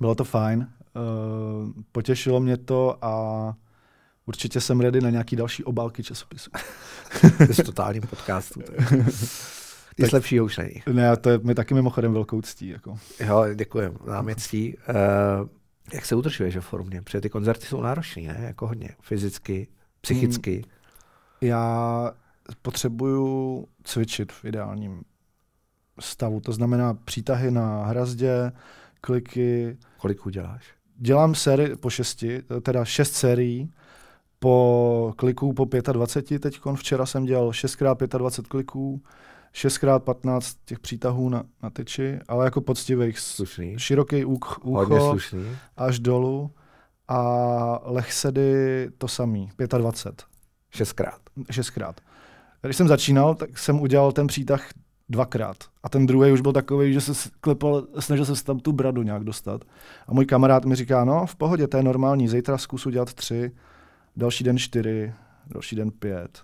bylo to fajn, uh, potěšilo mě to a určitě jsem ready na nějaký další obálky časopisu. to je totálním podcastu. Nic lepšího už není. Ne, to je mi taky mimochodem velkou ctí. Jako. Jo, děkuji. nám je ctí. Uh, eh, jak se udržuješ v formě? Protože ty koncerty jsou náročné, ne? Jako hodně. Fyzicky, psychicky. Hmm, já potřebuju cvičit v ideálním stavu. To znamená přítahy na hrazdě, kliky. Kolik uděláš? Dělám sérii po šesti, eh, teda šest sérií po kliků po 25 teď. Včera jsem dělal 6x25 kliků, 6x15 těch přítahů na, na tyči, ale jako poctivých. Slušný. Široký úch, ucho až dolů. A lehsedy to samý, 25. 6x. 6x. Když jsem začínal, tak jsem udělal ten přítah dvakrát. A ten druhý už byl takový, že se klepal, snažil se tam tu bradu nějak dostat. A můj kamarád mi říká, no v pohodě, to je normální, zítra zkusu dělat tři další den 4, další den 5.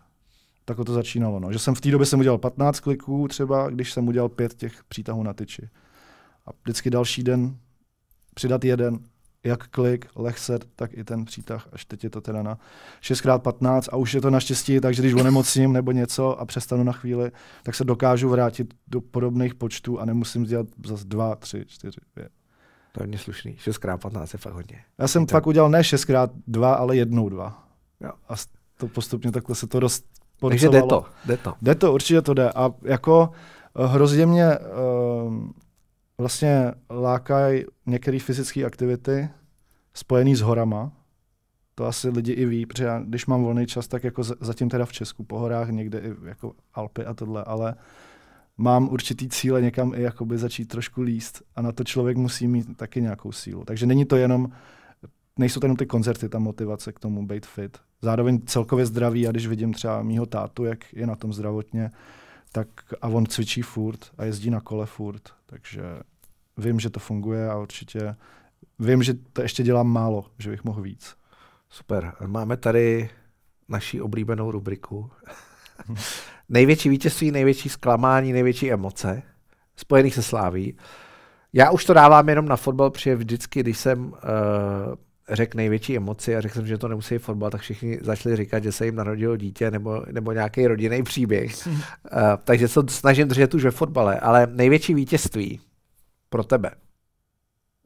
Tak to začínalo. No. Že jsem v té době jsem udělal 15 kliků třeba, když jsem udělal pět těch přítahů na tyči. A vždycky další den přidat jeden, jak klik, lehset, tak i ten přítah. Až teď je to teda na 6x15 a už je to naštěstí, takže když onemocním nebo něco a přestanu na chvíli, tak se dokážu vrátit do podobných počtů a nemusím dělat zase 2, 3, 4, 5. To je hodně slušný. 6x15 je fakt hodně. Já jsem tak... fakt udělal ne 6x2, ale jednou dva. Jo. A to postupně takhle se to dost Takže jde to, jde to. Jde to, určitě to jde. A jako eh, hrozně mě uh, vlastně lákají některé fyzické aktivity spojené s horama. To asi lidi i ví, protože já, když mám volný čas, tak jako zatím teda v Česku po horách, někde i jako Alpy a tohle, ale uh, mám určitý cíle někam i jakoby začít trošku líst a na to člověk musí mít taky nějakou sílu. Takže není to jenom, nejsou to jenom ty koncerty, ta motivace k tomu být fit. Zároveň celkově zdraví, a když vidím třeba mýho tátu, jak je na tom zdravotně, tak a on cvičí furt a jezdí na kole furt, takže vím, že to funguje a určitě vím, že to ještě dělám málo, že bych mohl víc. Super. Máme tady naší oblíbenou rubriku. největší vítězství, největší zklamání, největší emoce spojených se sláví. Já už to dávám jenom na fotbal, protože vždycky, když jsem uh, řekl největší emoci a řekl jsem, že to nemusí fotbal, tak všichni začali říkat, že se jim narodilo dítě nebo, nebo nějaký rodinný příběh. uh, takže se snažím držet už ve fotbale, ale největší vítězství pro tebe.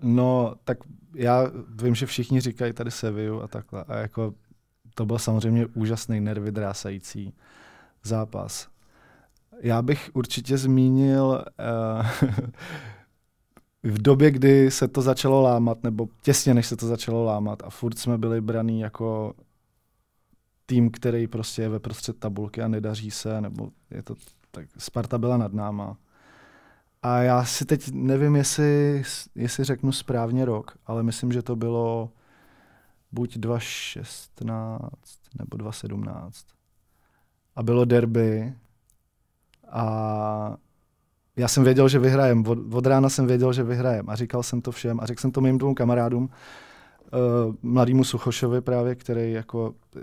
No, tak já vím, že všichni říkají tady Seviu a takhle. A jako to byl samozřejmě úžasný nervy drásající zápas. Já bych určitě zmínil uh, v době, kdy se to začalo lámat, nebo těsně než se to začalo lámat a furt jsme byli braní jako tým, který prostě je ve prostřed tabulky a nedaří se, nebo je to tak, Sparta byla nad náma. A já si teď nevím, jestli, jestli řeknu správně rok, ale myslím, že to bylo buď 2016 nebo 2017 a bylo derby a já jsem věděl, že vyhrajem. Od, od rána jsem věděl, že vyhrajem a říkal jsem to všem a řekl jsem to mým dvou kamarádům, uh, mladýmu Suchošovi právě, který jako eh,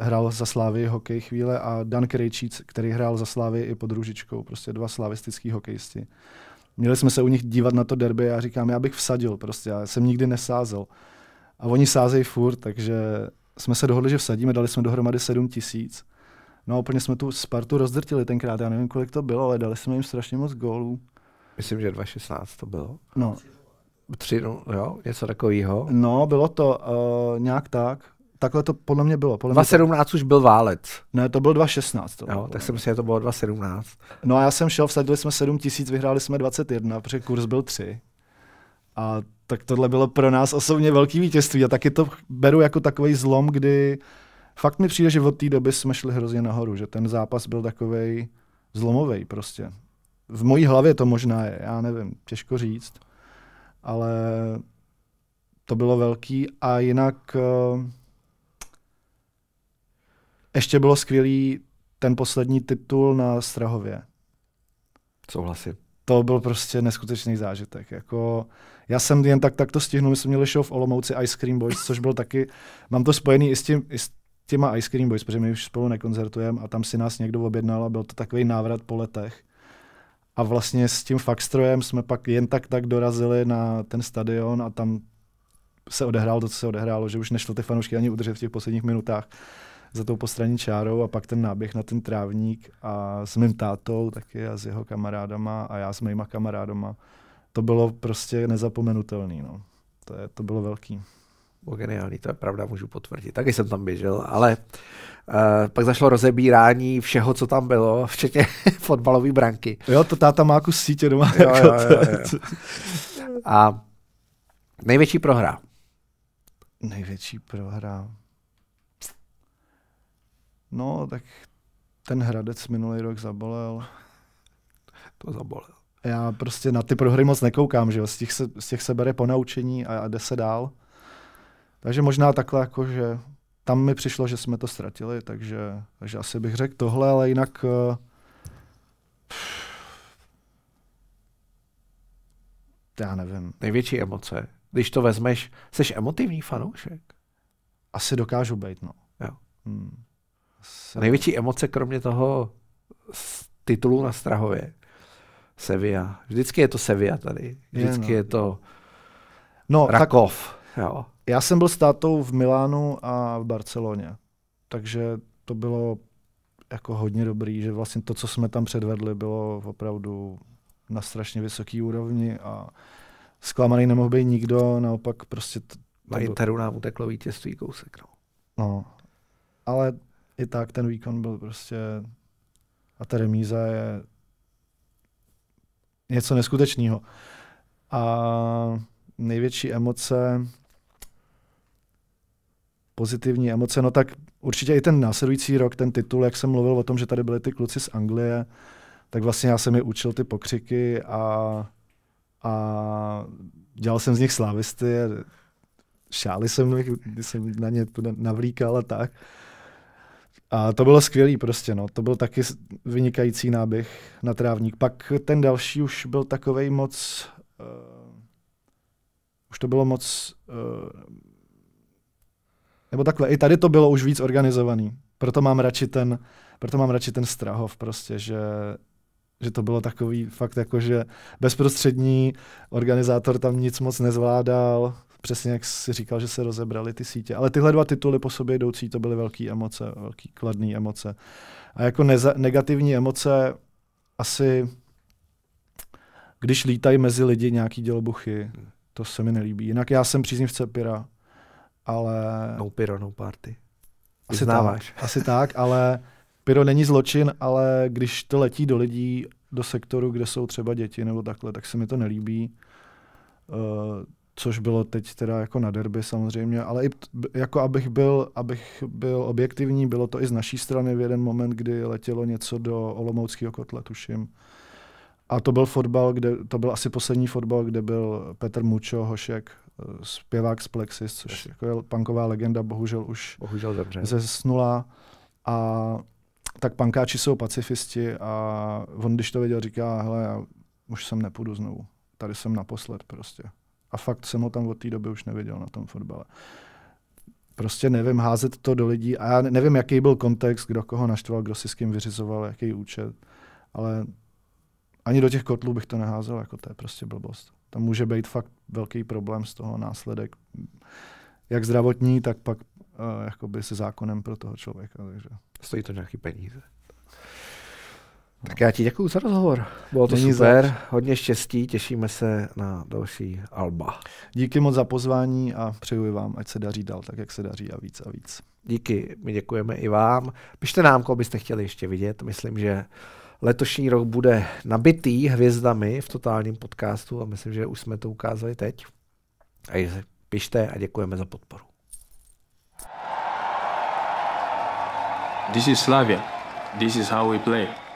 hrál za Slávy hokej chvíle a Dan Krejčíc, který hrál za Slávy i pod Růžičkou, prostě dva slavistický hokejisti. Měli jsme se u nich dívat na to derby a říkám, já bych vsadil prostě, já jsem nikdy nesázel. A oni sázejí furt, takže jsme se dohodli, že vsadíme, dali jsme dohromady 7 tisíc No a úplně jsme tu Spartu rozdrtili tenkrát, já nevím, kolik to bylo, ale dali jsme jim strašně moc gólů. Myslím, že 2.16 to bylo. No. Tři, no, jo, něco takového. No, bylo to uh, nějak tak. Takhle to podle mě bylo. Podle 2.17 to... už byl válec. Ne, to bylo 2.16. To jo, tak si myslím, že to bylo 2.17. No a já jsem šel, vsadili jsme 7 tisíc, vyhráli jsme 21, protože kurz byl 3. A tak tohle bylo pro nás osobně velký vítězství a taky to beru jako takový zlom, kdy uh, fakt mi přijde, že od té doby jsme šli hrozně nahoru, že ten zápas byl takový zlomový prostě. V mojí hlavě to možná je, já nevím, těžko říct, ale to bylo velký a jinak uh, ještě bylo skvělý ten poslední titul na Strahově. Souhlasím. To byl prostě neskutečný zážitek. Jako, já jsem jen tak, tak to stihnul, my jsme měli show v Olomouci Ice Cream Boys, což byl taky, mám to spojený i s tím, i s těma Ice Cream Boys, protože my už spolu nekoncertujeme a tam si nás někdo objednal a byl to takový návrat po letech. A vlastně s tím Faxtrojem jsme pak jen tak tak dorazili na ten stadion a tam se odehrálo to, co se odehrálo, že už nešlo ty fanoušky ani udržet v těch posledních minutách za tou postranní čárou a pak ten náběh na ten trávník a s mým tátou taky a s jeho kamarádama a já s mýma kamarádama. To bylo prostě nezapomenutelné. No. To, je, to bylo velký bylo geniální, to je pravda, můžu potvrdit. Taky jsem tam běžel, ale uh, pak zašlo rozebírání všeho, co tam bylo, včetně fotbalové branky. Jo, to táta má kus sítě doma. Jo, jako jo, jo, jo. A největší prohra. Největší prohra. No, tak ten Hradec minulý rok zabolel. To zabolel. Já prostě na ty prohry moc nekoukám, že jo? Z těch se, z těch se bere ponaučení a, a jde se dál. Takže možná takhle, jako, že tam mi přišlo, že jsme to ztratili, takže, takže asi bych řekl tohle, ale jinak uh, já nevím. Největší emoce. Když to vezmeš, jsi emotivní fanoušek? Asi dokážu být, no. Jo. Hmm. Asi Největší emoce, kromě toho z titulu na Strahově. Sevilla. Vždycky je to Sevilla tady. Vždycky je, no. je to no, Rakov. Tak Jo. Já jsem byl s tátou v Milánu a v Barceloně, takže to bylo jako hodně dobrý, že vlastně to, co jsme tam předvedli, bylo opravdu na strašně vysoký úrovni a zklamaný nemohl být nikdo, naopak prostě... To, na Interu nám uteklo vítězství kousek, no. no. ale i tak ten výkon byl prostě... A ta remíza je něco neskutečného. A největší emoce, pozitivní emoce, no tak určitě i ten následující rok, ten titul, jak jsem mluvil o tom, že tady byli ty kluci z Anglie, tak vlastně já jsem je učil ty pokřiky a, a dělal jsem z nich slávisty, šáli jsem, jsem na ně navlíkal a tak. A to bylo skvělý prostě, no. To byl taky vynikající náběh na trávník. Pak ten další už byl takovej moc uh, už to bylo moc... Eh, nebo takhle, i tady to bylo už víc organizovaný. Proto mám radši ten, proto mám radši ten Strahov prostě, že, že to bylo takový fakt jako, že bezprostřední organizátor tam nic moc nezvládal, přesně jak si říkal, že se rozebraly ty sítě. Ale tyhle dva tituly po sobě jdoucí, to byly velké emoce, velké kladné emoce. A jako neza- negativní emoce asi, když lítají mezi lidi nějaký dělobuchy, to se mi nelíbí. Jinak já jsem příznivce Pira, ale... No Piro, no party. Asi Vyznáváš. tak, asi tak, ale Piro není zločin, ale když to letí do lidí, do sektoru, kde jsou třeba děti nebo takhle, tak se mi to nelíbí. Uh, což bylo teď teda jako na derby samozřejmě, ale i jako abych byl, abych byl objektivní, bylo to i z naší strany v jeden moment, kdy letělo něco do Olomouckého kotle, tuším a to byl fotbal, kde, to byl asi poslední fotbal, kde byl Petr Mučo, Hošek, eh, zpěvák z Plexis, což yes. jako je panková legenda, bohužel už bohužel dobře. zesnula. A tak pankáči jsou pacifisti a on, když to viděl, říká, hele, já už sem nepůjdu znovu. Tady jsem naposled prostě. A fakt jsem ho tam od té doby už neviděl na tom fotbale. Prostě nevím házet to do lidí a já nevím, jaký byl kontext, kdo koho naštval, kdo si s kým vyřizoval, jaký účet, ale ani do těch kotlů bych to neházel, jako to je prostě blbost. Tam může být fakt velký problém z toho následek, jak zdravotní, tak pak uh, jakoby se zákonem pro toho člověka. Takže. Stojí to nějaký peníze. No. Tak já ti děkuji za rozhovor. Bylo to Není super, zač. hodně štěstí, těšíme se na další Alba. Díky moc za pozvání a přeju vám, ať se daří dál tak, jak se daří a víc a víc. Díky, my děkujeme i vám. Pište nám, koho byste chtěli ještě vidět. Myslím, že Letošní rok bude nabitý hvězdami v totálním podcastu a myslím, že už jsme to ukázali teď. A pište a děkujeme za podporu. This is Slavia. This is how we play.